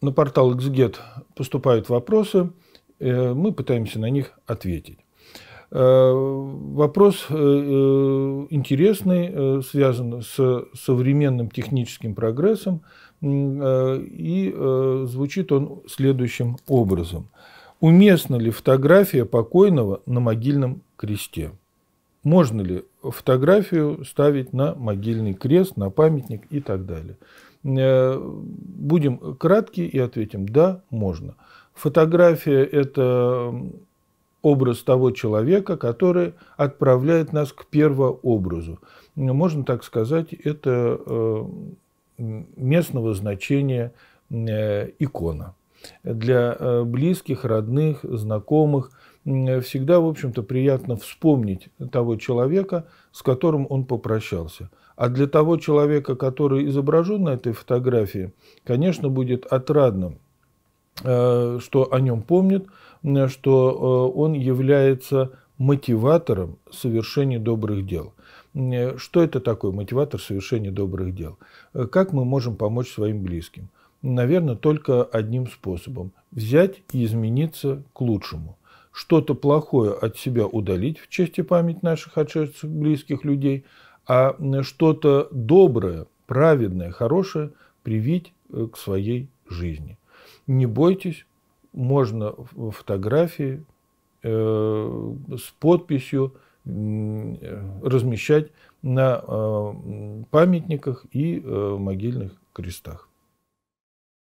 на портал XGET поступают вопросы, э, мы пытаемся на них ответить. Э, вопрос э, интересный, связан с современным техническим прогрессом, и звучит он следующим образом. Уместна ли фотография покойного на могильном кресте? Можно ли фотографию ставить на могильный крест, на памятник и так далее? Э, будем кратки и ответим, да, можно. Фотография – это образ того человека, который отправляет нас к первообразу. Можно так сказать, это э, местного значения э, икона для э, близких, родных, знакомых. Всегда, в общем-то, приятно вспомнить того человека, с которым он попрощался. А для того человека, который изображен на этой фотографии, конечно, будет отрадно, э, что о нем помнят, что э, он является мотиватором совершения добрых дел. Что это такое мотиватор совершения добрых дел? Как мы можем помочь своим близким? наверное, только одним способом – взять и измениться к лучшему. Что-то плохое от себя удалить в честь и память наших отшедших близких людей, а что-то доброе, праведное, хорошее привить э, к своей жизни. Не бойтесь, можно фотографии э, с подписью э, размещать на э, памятниках и э, могильных крестах.